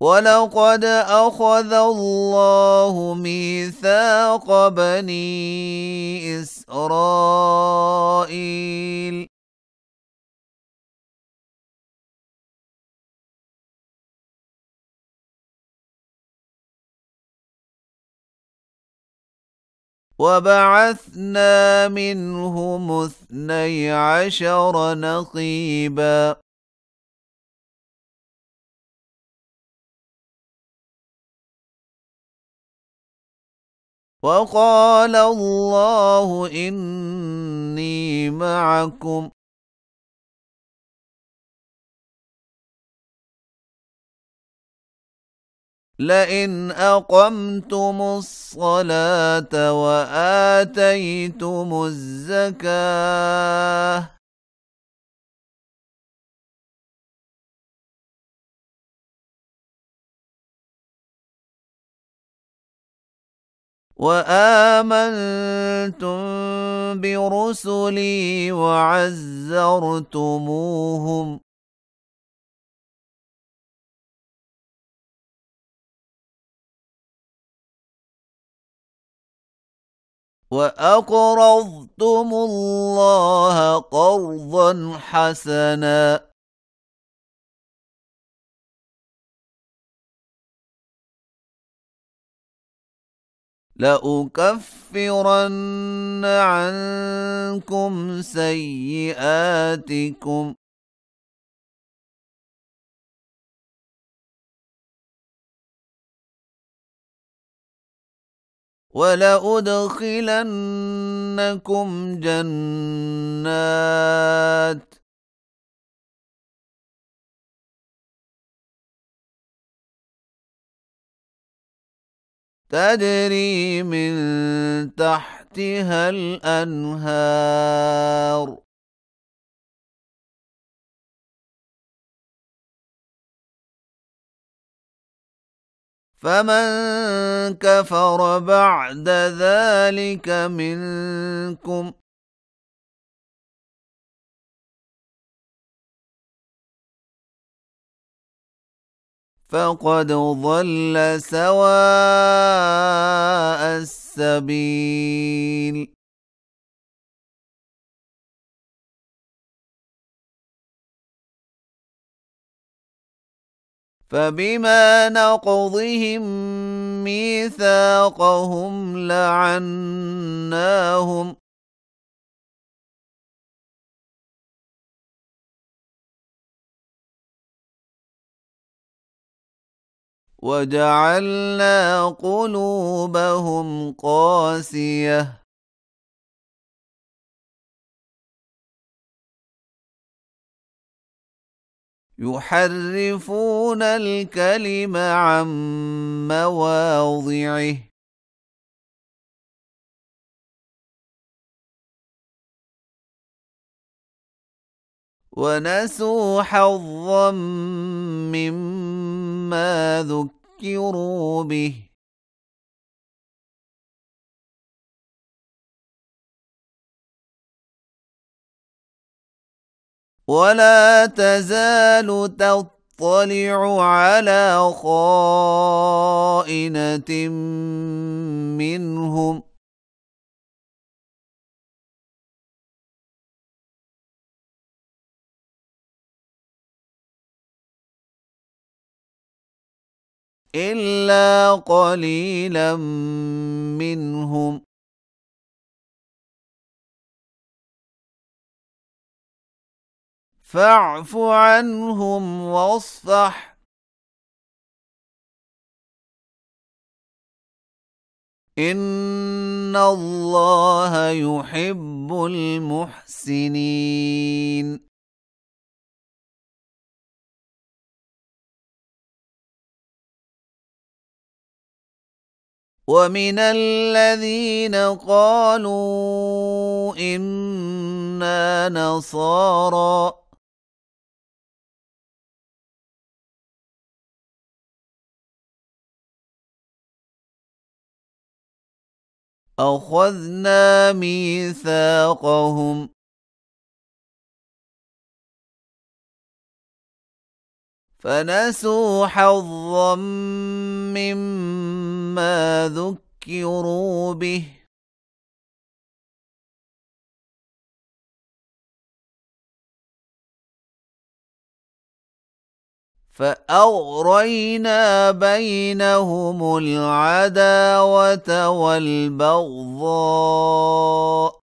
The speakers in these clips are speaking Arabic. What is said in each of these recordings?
ولقد أخذ الله ميثاق بني إسرائيل وبعثنا منهم اثني عشر نقيباً وقال الله إني معكم لئن أقمتم الصلاة وآتيتم الزكاة وامنتم برسلي وعزرتموهم واقرضتم الله قرضا حسنا لأكفرن عنكم سيئاتكم ولأدخلنكم جنات تدري من تحتها الأنهار فمن كفر بعد ذلك منكم فقد ضل سواء السبيل فبما نقضهم ميثاقهم لعناهم وجعلنا قلوبهم قاسيه يحرفون الكلم عن مواضعه ونسوا حظا مما ما ذكروا به ولا تزال تطلع على خائنة منهم إلا قليلا منهم فاعف عنهم واصفح إن الله يحب المحسنين ومن الذين قالوا إنا نصارى أخذنا ميثاقهم فنسوا حظا مما ذكروا به فأغرينا بينهم العداوة والبغضاء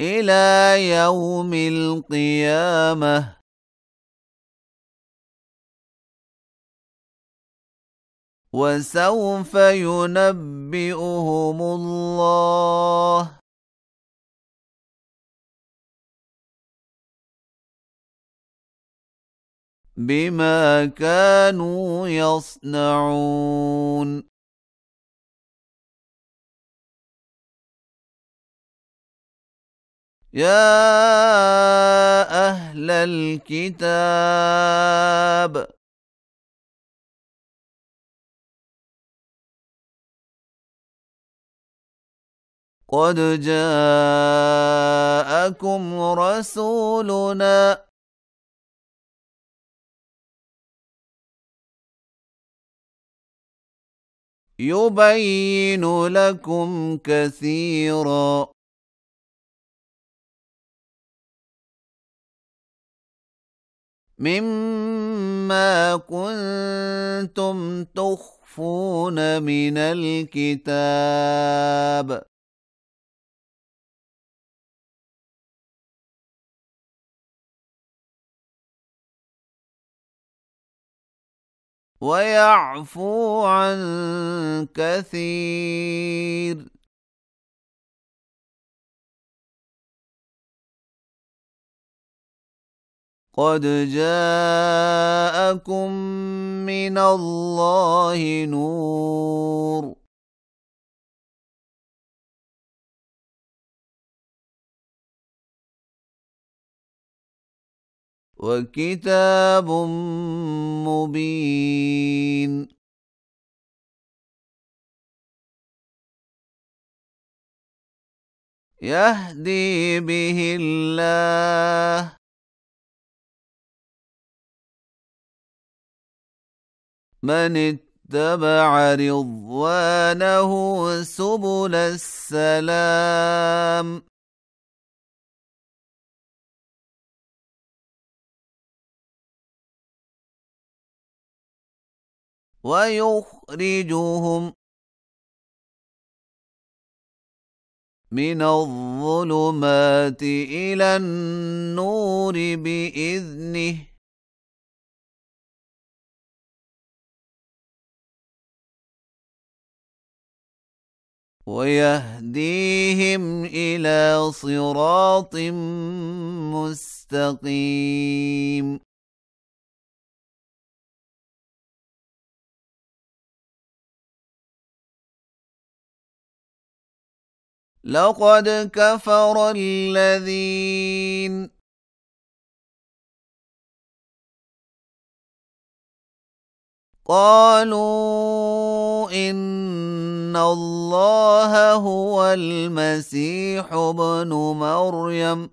إلى يوم القيامة وسوف ينبئهم الله بما كانوا يصنعون يا أهل الكتاب قد جاءكم رسولنا يبين لكم كثيرا مما كنتم تخفون من الكتاب ويعفو عن كثير قد جاءكم من الله نور وكتاب مبين يهدي به الله من اتبع رضوانه سبل السلام ويخرجهم من الظلمات إلى النور بإذنه ويهديهم إلى صراط مستقيم لقد كفر الذين قالوا إن الله هو المسيح ابن مريم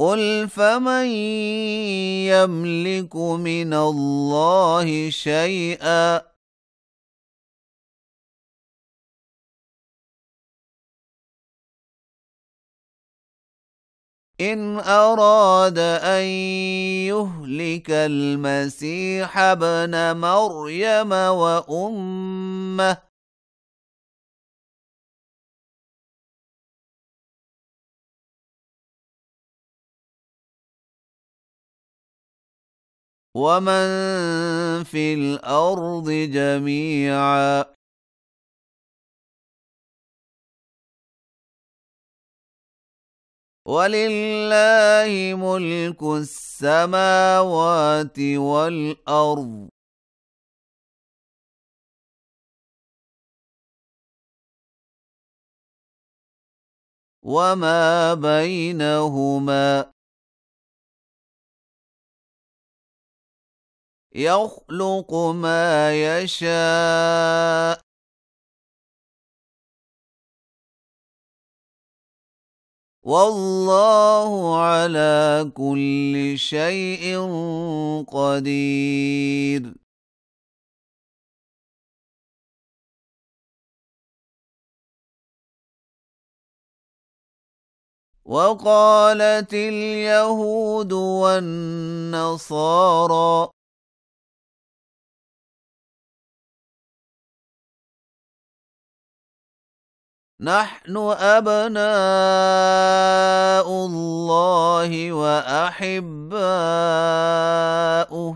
قل فمن يملك من الله شيئا إن أراد أن يهلك المسيح ابن مريم وأمه ومن في الأرض جميعاً ولله ملك السماوات والارض وما بينهما يخلق ما يشاء والله على كل شيء قدير وقالت اليهود والنصارى نحن أبناء الله وأحباؤه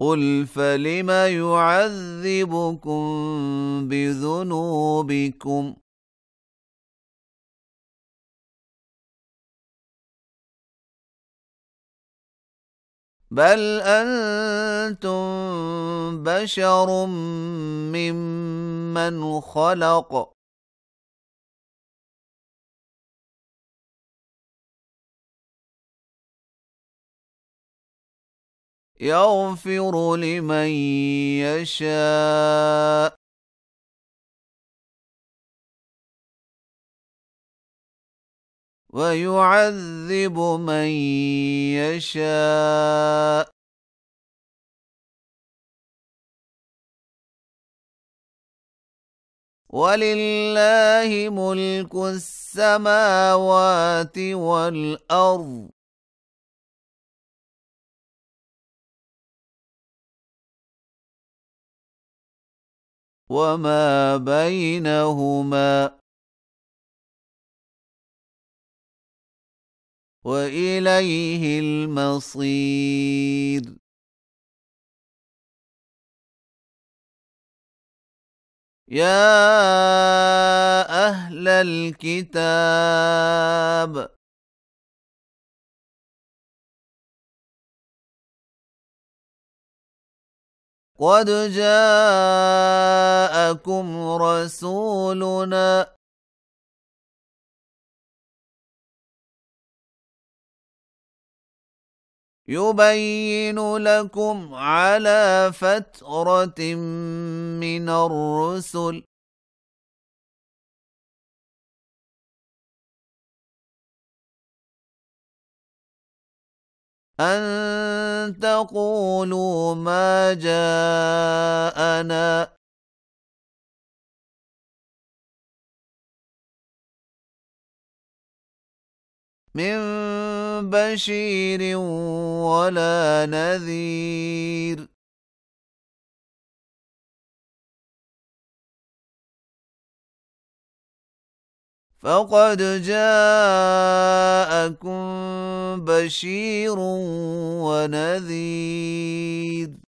قل فلم يعذبكم بذنوبكم بل أنتم بشر ممن خلق يغفر لمن يشاء ويعذب من يشاء ولله ملك السماوات والأرض وما بينهما وإليه المصير يا أهل الكتاب قد جاءكم رسولنا يبين لكم على فترة من الرسل أن تقولوا ما جاءنا من بشير ولا نذير فقد جاءكم بشير ونذير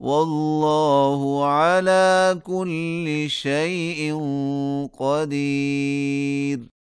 والله على كل شيء قدير